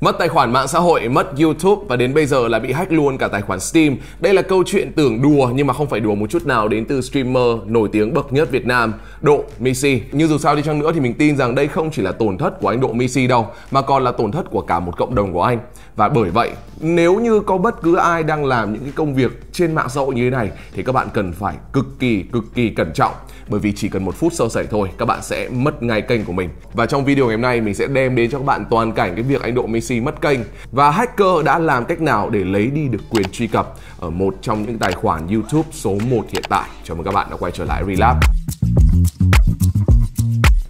Mất tài khoản mạng xã hội, mất YouTube và đến bây giờ là bị hack luôn cả tài khoản Steam. Đây là câu chuyện tưởng đùa nhưng mà không phải đùa một chút nào đến từ streamer nổi tiếng bậc nhất Việt Nam, Độ Messi. Nhưng dù sao đi chăng nữa thì mình tin rằng đây không chỉ là tổn thất của anh Độ Messi đâu mà còn là tổn thất của cả một cộng đồng của anh. Và bởi vậy, nếu như có bất cứ ai đang làm những cái công việc trên mạng xã hội như thế này thì các bạn cần phải cực kỳ cực kỳ cẩn trọng bởi vì chỉ cần một phút sơ sẩy thôi các bạn sẽ mất ngay kênh của mình. Và trong video ngày hôm nay mình sẽ đem đến cho các bạn toàn cảnh cái việc anh Độ Messi mất kênh và hacker đã làm cách nào để lấy đi được quyền truy cập ở một trong những tài khoản YouTube số 1 hiện tại. Chào mừng các bạn đã quay trở lại Relab.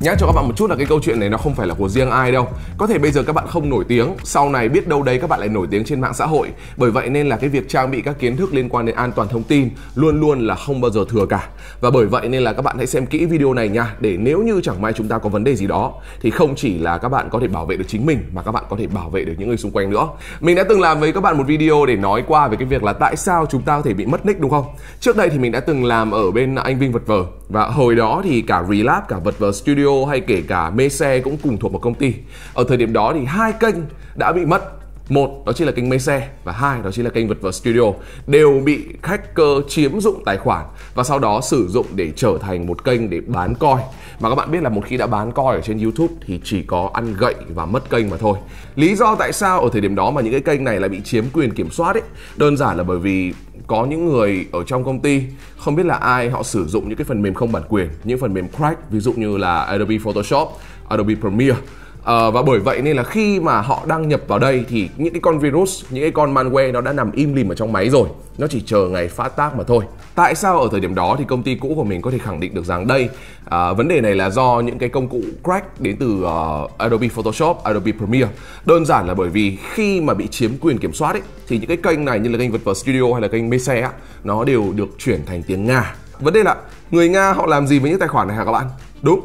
Nhắc cho các bạn một chút là cái câu chuyện này nó không phải là của riêng ai đâu. Có thể bây giờ các bạn không nổi tiếng, sau này biết đâu đấy các bạn lại nổi tiếng trên mạng xã hội. Bởi vậy nên là cái việc trang bị các kiến thức liên quan đến an toàn thông tin luôn luôn là không bao giờ thừa cả. Và bởi vậy nên là các bạn hãy xem kỹ video này nha để nếu như chẳng may chúng ta có vấn đề gì đó thì không chỉ là các bạn có thể bảo vệ được chính mình mà các bạn có thể bảo vệ được những người xung quanh nữa. Mình đã từng làm với các bạn một video để nói qua về cái việc là tại sao chúng ta có thể bị mất nick đúng không? Trước đây thì mình đã từng làm ở bên anh Vinh vật vờ và hồi đó thì cả Relap, cả Vật vờ Studio hay kể cả Mese cũng cùng thuộc một công ty. Ở thời điểm đó thì hai kênh đã bị mất một đó chính là kênh mây xe và hai đó chính là kênh vật vờ studio đều bị hacker chiếm dụng tài khoản và sau đó sử dụng để trở thành một kênh để bán coi mà các bạn biết là một khi đã bán coi ở trên youtube thì chỉ có ăn gậy và mất kênh mà thôi lý do tại sao ở thời điểm đó mà những cái kênh này lại bị chiếm quyền kiểm soát ấy đơn giản là bởi vì có những người ở trong công ty không biết là ai họ sử dụng những cái phần mềm không bản quyền những phần mềm crack ví dụ như là Adobe Photoshop Adobe Premiere À, và bởi vậy nên là khi mà họ đăng nhập vào đây thì những cái con virus, những cái con malware nó đã nằm im lìm ở trong máy rồi. Nó chỉ chờ ngày phát tác mà thôi. Tại sao ở thời điểm đó thì công ty cũ của mình có thể khẳng định được rằng đây à, vấn đề này là do những cái công cụ crack đến từ uh, Adobe Photoshop, Adobe Premiere. Đơn giản là bởi vì khi mà bị chiếm quyền kiểm soát ấy thì những cái kênh này như là kênh Vật Vờ Studio hay là kênh Mese á nó đều được chuyển thành tiếng Nga. Vấn đề là người Nga họ làm gì với những tài khoản này hả các bạn? Đúng,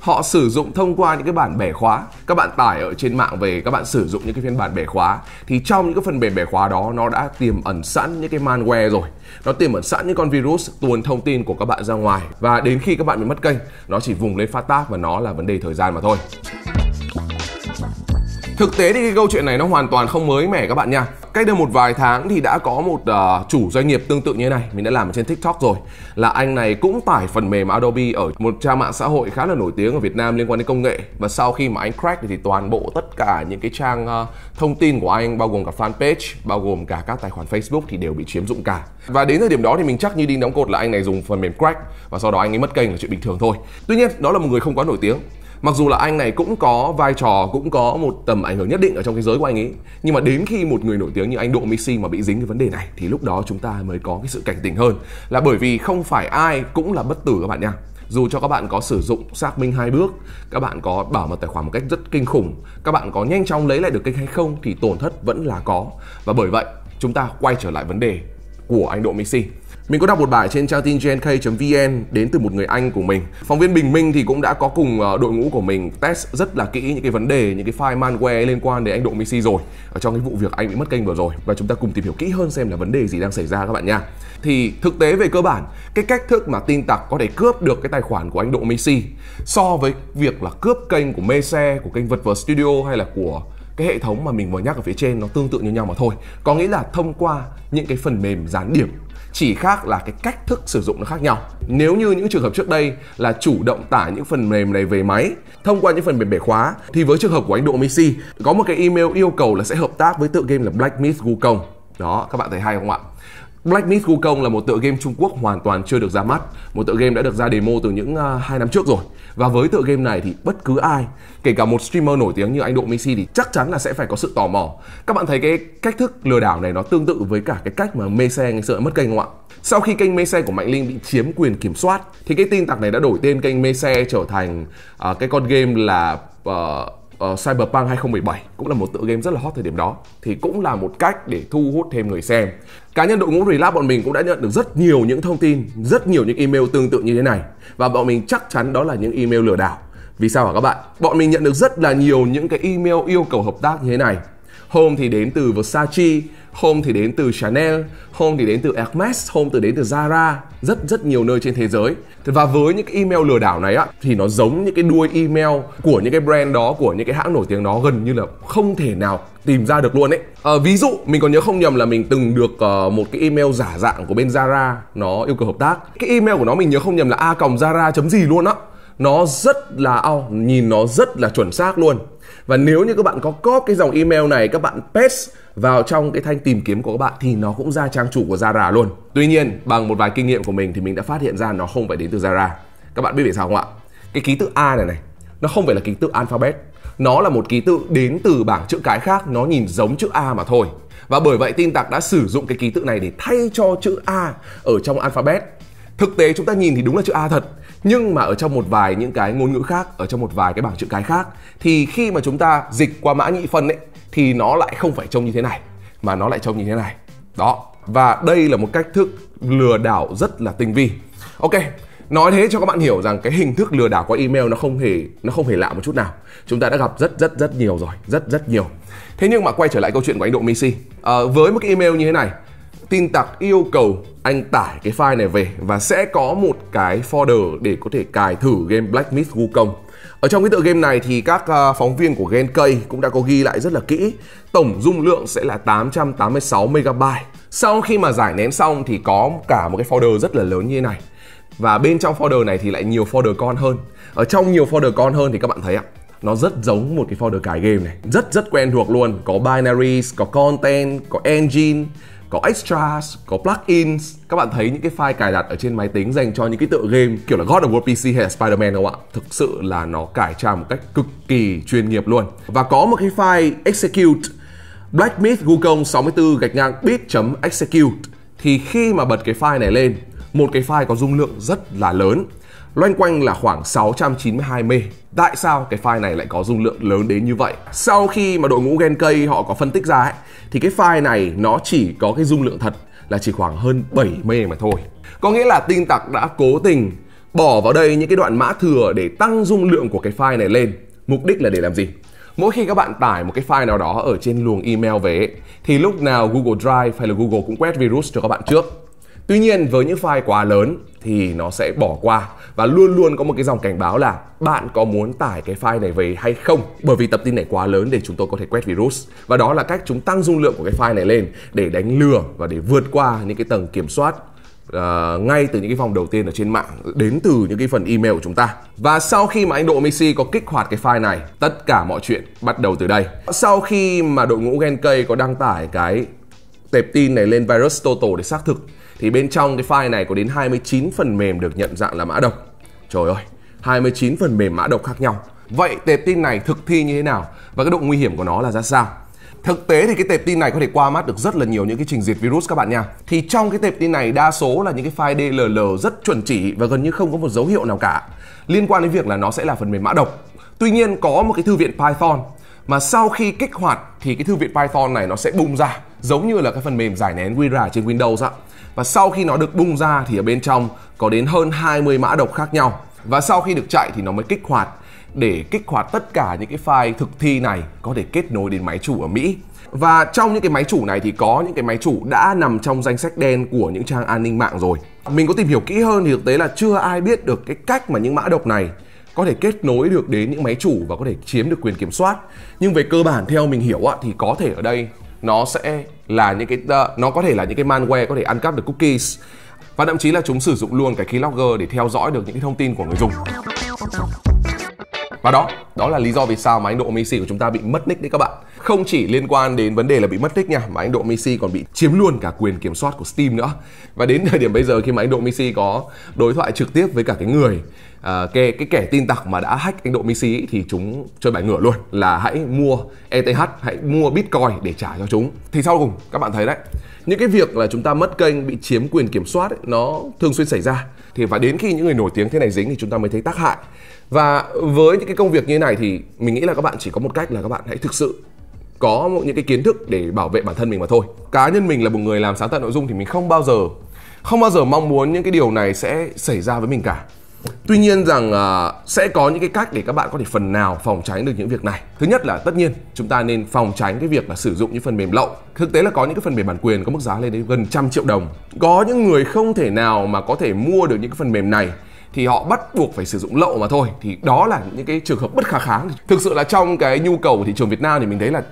họ sử dụng thông qua những cái bản bẻ khóa các bạn tải ở trên mạng về các bạn sử dụng những cái phiên bản bẻ khóa thì trong những cái phần mềm bẻ khóa đó nó đã tiềm ẩn sẵn những cái malware rồi nó tiềm ẩn sẵn những con virus tuồn thông tin của các bạn ra ngoài và đến khi các bạn bị mất kênh nó chỉ vùng lên phát tác và nó là vấn đề thời gian mà thôi Thực tế thì cái câu chuyện này nó hoàn toàn không mới mẻ các bạn nha. Cách đây một vài tháng thì đã có một uh, chủ doanh nghiệp tương tự như thế này, mình đã làm ở trên TikTok rồi. Là anh này cũng tải phần mềm Adobe ở một trang mạng xã hội khá là nổi tiếng ở Việt Nam liên quan đến công nghệ và sau khi mà anh crack thì toàn bộ tất cả những cái trang uh, thông tin của anh bao gồm cả fanpage, bao gồm cả các tài khoản Facebook thì đều bị chiếm dụng cả. Và đến thời điểm đó thì mình chắc như đinh đóng cột là anh này dùng phần mềm crack và sau đó anh ấy mất kênh là chuyện bình thường thôi. Tuy nhiên, đó là một người không quá nổi tiếng mặc dù là anh này cũng có vai trò cũng có một tầm ảnh hưởng nhất định ở trong cái giới của anh ấy nhưng mà đến khi một người nổi tiếng như anh độ Messi mà bị dính cái vấn đề này thì lúc đó chúng ta mới có cái sự cảnh tỉnh hơn là bởi vì không phải ai cũng là bất tử các bạn nha dù cho các bạn có sử dụng xác minh hai bước các bạn có bảo mật tài khoản một cách rất kinh khủng các bạn có nhanh chóng lấy lại được kênh hay không thì tổn thất vẫn là có và bởi vậy chúng ta quay trở lại vấn đề của anh Độ Messi mình có đọc một bài trên trang tin gnk.vn đến từ một người anh của mình. Phóng viên Bình Minh thì cũng đã có cùng ờ, đội ngũ của mình test rất là kỹ những cái vấn đề, những cái file malware liên quan đến anh Độ Messi rồi ở trong cái vụ việc anh bị mất kênh vừa rồi và chúng ta cùng tìm hiểu kỹ hơn xem là vấn đề gì đang xảy ra các bạn nha. Thì thực tế về cơ bản, cái cách thức mà tin tặc có thể cướp được cái tài khoản của anh Độ Messi so với việc là cướp kênh của Mese, của kênh Vật Vờ Studio hay là của cái hệ thống mà mình vừa nhắc ở phía trên nó tương tự như nhau mà thôi có nghĩa là thông qua những cái phần mềm dán điểm chỉ khác là cái cách thức sử dụng nó khác nhau nếu như những trường hợp trước đây là chủ động tải những phần mềm này về máy thông qua những phần mềm bẻ khóa thì với trường hợp của anh Độ Messi có một cái email yêu cầu là sẽ hợp tác với tựa game là Black Myth Wukong đó các bạn thấy hay không ạ Black Myth Wukong là một tựa game Trung Quốc hoàn toàn chưa được ra mắt, một tựa game đã được ra demo từ những uh, à, 2 năm trước rồi. Và với tựa game này thì bất cứ ai, kể cả một streamer nổi tiếng như anh Độ Messi thì chắc chắn là sẽ phải có sự tò mò. Các bạn thấy cái cách thức lừa đảo này nó tương tự với cả cái cách mà Mese ngày xưa mất kênh không ạ? Sau khi kênh Mese của Mạnh Linh bị chiếm quyền kiểm soát thì cái tin tặc này đã đổi tên kênh Mese trở thành uh, cái con game là uh, uh, Cyberpunk 2017 cũng là một tựa game rất là hot thời điểm đó thì cũng là một cách để thu hút thêm người xem. Cá nhân đội ngũ Relab bọn mình cũng đã nhận được rất nhiều những thông tin, rất nhiều những email tương tự như thế này và bọn mình chắc chắn đó là những email lừa đảo. Vì sao hả các bạn? Bọn mình nhận được rất là nhiều những cái email yêu cầu hợp tác như thế này Home thì đến từ Versace Home thì đến từ Chanel Home thì đến từ Hermes Home thì đến từ Zara rất rất nhiều nơi trên thế giới và với những cái email lừa đảo này á thì nó giống những cái đuôi email của những cái brand đó của những cái hãng nổi tiếng đó gần như là không thể nào tìm ra được luôn ấy à, ví dụ mình còn nhớ không nhầm là mình từng được uh, một cái email giả dạng của bên Zara nó yêu cầu hợp tác cái email của nó mình nhớ không nhầm là a còng Zara chấm gì luôn á nó rất là ao nhìn nó rất là chuẩn xác luôn và nếu như các bạn có copy cái dòng email này các bạn paste vào trong cái thanh tìm kiếm của các bạn thì nó cũng ra trang chủ của Zara luôn tuy nhiên bằng một vài kinh nghiệm của mình thì mình đã phát hiện ra nó không phải đến từ Zara các bạn biết vì sao không ạ cái ký tự A này này nó không phải là ký tự alphabet nó là một ký tự đến từ bảng chữ cái khác nó nhìn giống chữ A mà thôi và bởi vậy tin tặc đã sử dụng cái ký tự này để thay cho chữ A ở trong alphabet thực tế chúng ta nhìn thì đúng là chữ A thật nhưng mà ở trong một vài những cái ngôn ngữ khác ở trong một vài cái bảng chữ cái khác thì khi mà chúng ta dịch qua mã nhị phân ấy thì nó lại không phải trông như thế này mà nó lại trông như thế này đó và đây là một cách thức lừa đảo rất là tinh vi ok nói thế cho các bạn hiểu rằng cái hình thức lừa đảo qua email nó không hề nó không hề lạ một chút nào chúng ta đã gặp rất rất rất nhiều rồi rất rất nhiều thế nhưng mà quay trở lại câu chuyện của anh độ messi à, ờ, với một cái email như thế này tin tặc yêu cầu anh tải cái file này về và sẽ có một cái folder để có thể cài thử game Black Myth Wukong. Ở trong cái tựa game này thì các ờ, phóng viên của Genkei cũng đã có ghi lại rất là kỹ. Tổng dung lượng sẽ là 886 MB. Sau khi mà giải nén xong thì có cả một cái folder rất là lớn như thế này. Và bên trong folder này thì lại nhiều folder con hơn. Ở trong nhiều folder con hơn thì các bạn thấy ạ, nó rất giống một cái folder cài game này rất rất quen thuộc luôn có binaries có content có engine có extras, có plugins. Các bạn thấy những cái file cài đặt ở trên máy tính dành cho những cái tựa game kiểu là God of War PC hay là Spider-Man không ạ? Thực sự là nó cải trang một cách cực kỳ chuyên nghiệp luôn. Và có một cái file execute Black Myth Wukong 64 gạch ngang bit.execute thì khi mà bật cái file này lên một cái file có dung lượng rất là lớn loanh quanh là khoảng 692 MB. Tại sao cái file này lại có dung lượng lớn đến như vậy? Sau khi mà đội ngũ gen cây họ có phân tích ra ấy, thì cái file này nó chỉ có cái dung lượng thật là chỉ khoảng hơn 7 MB mà thôi. Có nghĩa là tin tặc đã cố tình bỏ vào đây những cái đoạn mã thừa để tăng dung lượng của cái file này lên. Mục đích là để làm gì? Mỗi khi các bạn tải một cái file nào đó ở trên luồng email về ấy, thì lúc nào Google Drive hay là Google cũng quét virus cho các bạn trước. Tuy nhiên với những file quá lớn thì nó sẽ bỏ qua và luôn luôn có một cái dòng cảnh báo là bạn có muốn tải cái file này về hay không bởi vì tập tin này quá lớn để chúng tôi có thể quét virus và đó là cách chúng tăng dung lượng của cái file này lên để đánh lừa và để vượt qua những cái tầng kiểm soát uh, ngay từ những cái vòng đầu tiên ở trên mạng đến từ những cái phần email của chúng ta và sau khi mà anh Độ Messi có kích hoạt cái file này tất cả mọi chuyện bắt đầu từ đây sau khi mà đội ngũ Genkei có đăng tải cái tệp tin này lên virus total để xác thực thì bên trong cái file này có đến 29 phần mềm được nhận dạng là mã độc. Trời ơi, 29 phần mềm mã độc khác nhau. Vậy tệp tin này thực thi như thế nào và cái độ nguy hiểm của nó là ra sao? Thực tế thì cái tệp tin này có thể qua mắt được rất là nhiều những cái trình diệt virus các bạn nha. Thì trong cái tệp tin này đa số là những cái file DLL rất chuẩn chỉ và gần như không có một dấu hiệu nào cả liên quan đến việc là nó sẽ là phần mềm mã độc. Tuy nhiên có một cái thư viện Python mà sau khi kích hoạt thì cái thư viện Python này nó sẽ bung ra giống như là cái phần mềm giải nén WinRAR trên Windows ạ. Và sau khi nó được bung ra thì ở bên trong có đến hơn 20 mã độc khác nhau. Và sau khi được chạy thì nó mới kích hoạt để kích hoạt tất cả những cái file thực thi này có thể kết nối đến máy chủ ở Mỹ. Và trong những cái máy chủ này thì có những cái máy chủ đã nằm trong danh sách đen của những trang an ninh mạng rồi. Mình có tìm hiểu kỹ hơn thì thực tế là chưa ai biết được cái cách mà những mã độc này có thể kết nối được đến những máy chủ và có thể chiếm được quyền kiểm soát. Nhưng về cơ bản theo mình hiểu thì có thể ở đây nó sẽ là những cái uh, nó có thể là những cái malware có thể ăn cắp được cookies và thậm chí là chúng sử dụng luôn cái keylogger để theo dõi được những cái thông tin của người dùng và đó đó là lý do vì sao mà anh độ Messi của chúng ta bị mất nick đấy các bạn không chỉ liên quan đến vấn đề là bị mất nick nha mà anh độ Messi còn bị chiếm luôn cả quyền kiểm soát của Steam nữa và đến thời điểm bây giờ khi mà anh độ Messi có đối thoại trực tiếp với cả cái người à, uh, cái cái kẻ tin tặc mà đã hack anh độ Messi ấy, thì chúng chơi bài ngửa luôn là hãy mua ETH hãy mua Bitcoin để trả cho chúng thì sau cùng các bạn thấy đấy những cái việc là chúng ta mất kênh bị chiếm quyền kiểm soát ấy, nó thường xuyên xảy ra thì phải đến khi những người nổi tiếng thế này dính thì chúng ta mới thấy tác hại và với những cái công việc như thế này thì mình nghĩ là các bạn chỉ có một cách là các bạn hãy thực sự có những cái kiến thức để bảo vệ bản thân mình mà thôi cá nhân mình là một người làm sáng tạo nội dung thì mình không bao giờ không bao giờ mong muốn những cái điều này sẽ xảy ra với mình cả tuy nhiên rằng uh, sẽ có những cái cách để các bạn có thể phần nào phòng tránh được những việc này thứ nhất là tất nhiên chúng ta nên phòng tránh cái việc là sử dụng những phần mềm lậu thực tế là có những cái phần mềm bản quyền có mức giá lên đến gần trăm triệu đồng có những người không thể nào mà có thể mua được những cái phần mềm này thì họ bắt buộc phải sử dụng lậu mà thôi thì đó là những cái trường hợp bất khả kháng thực sự là trong cái nhu cầu của thị trường Việt Nam thì mình thấy là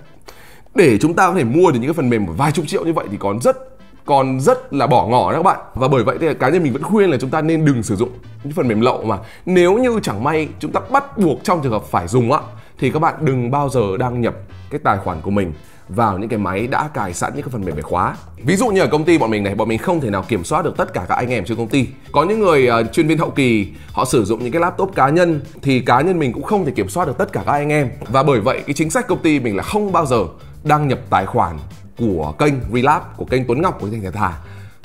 để chúng ta có thể mua được những cái phần mềm vài chục triệu như vậy thì còn rất còn rất là bỏ ngỏ đó các bạn và bởi vậy thì cá nhân mình vẫn khuyên là chúng ta nên đừng sử dụng những phần mềm lậu mà nếu như chẳng may chúng ta bắt buộc trong trường hợp phải dùng á thì các bạn đừng bao giờ đăng nhập cái tài khoản của mình vào những cái máy đã cài sẵn những cái phần mềm về khóa. Ví dụ như ở công ty bọn mình này, bọn mình không thể nào kiểm soát được tất cả các anh em trên công ty. Có những người uh, chuyên viên hậu kỳ họ sử dụng những cái laptop cá nhân thì cá nhân mình cũng không thể kiểm soát được tất cả các anh em. Và bởi vậy cái chính sách công ty mình là không bao giờ đăng nhập tài khoản của kênh relap của kênh Tuấn Ngọc của Thành thà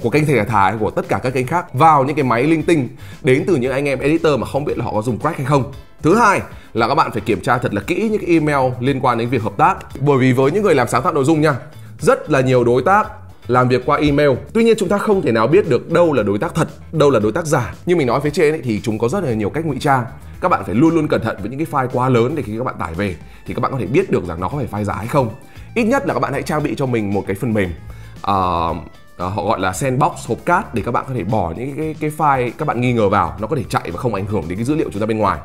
của kênh thể thái của tất cả các kênh khác vào những cái máy linh tinh đến từ những anh em editor mà không biết là họ có dùng crack hay không Thứ hai là các bạn phải kiểm tra thật là kỹ những cái email liên quan đến việc hợp tác Bởi vì với những người làm sáng tạo nội dung nha Rất là nhiều đối tác làm việc qua email Tuy nhiên chúng ta không thể nào biết được đâu là đối tác thật, đâu là đối tác giả Như mình nói phía trên ấy, thì chúng có rất là nhiều cách ngụy trang các bạn phải luôn luôn cẩn thận với những cái file quá lớn để khi các bạn tải về thì các bạn có thể biết được rằng nó có phải file giả hay không ít nhất là các bạn hãy trang bị cho mình một cái phần mềm uh, à, họ gọi là sandbox hộp cát để các bạn có thể bỏ những cái, cái file các bạn nghi ngờ vào nó có thể chạy và không ảnh hưởng đến cái dữ liệu chúng ta bên ngoài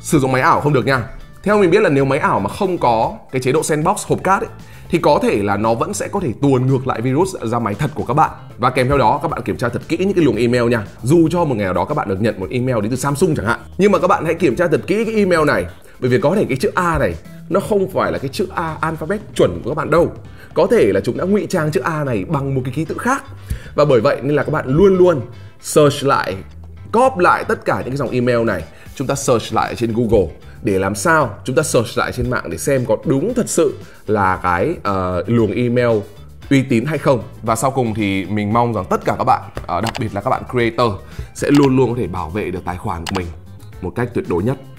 sử dụng máy ảo không được nha theo mình biết là nếu máy ảo mà không có cái chế độ sandbox hộp cát ấy, thì có thể là nó vẫn sẽ có thể tuồn ngược lại virus ra máy thật của các bạn và kèm theo đó các bạn kiểm tra thật kỹ những cái luồng email nha dù cho một ngày nào đó các bạn được nhận một email đến từ Samsung chẳng hạn nhưng mà các bạn hãy kiểm tra thật kỹ cái email này bởi vì có thể cái chữ A này nó không phải là cái chữ A alphabet chuẩn của các bạn đâu có thể là chúng đã ngụy trang chữ a này bằng một cái ký tự khác và bởi vậy nên là các bạn luôn luôn search lại cóp lại tất cả những cái dòng email này chúng ta search lại trên google để làm sao chúng ta search lại trên mạng để xem có đúng thật sự là cái uh, luồng email uy tín hay không và sau cùng thì mình mong rằng tất cả các bạn ờ, đặc biệt là các bạn creator sẽ luôn luôn có thể bảo vệ được tài khoản của mình một cách tuyệt đối nhất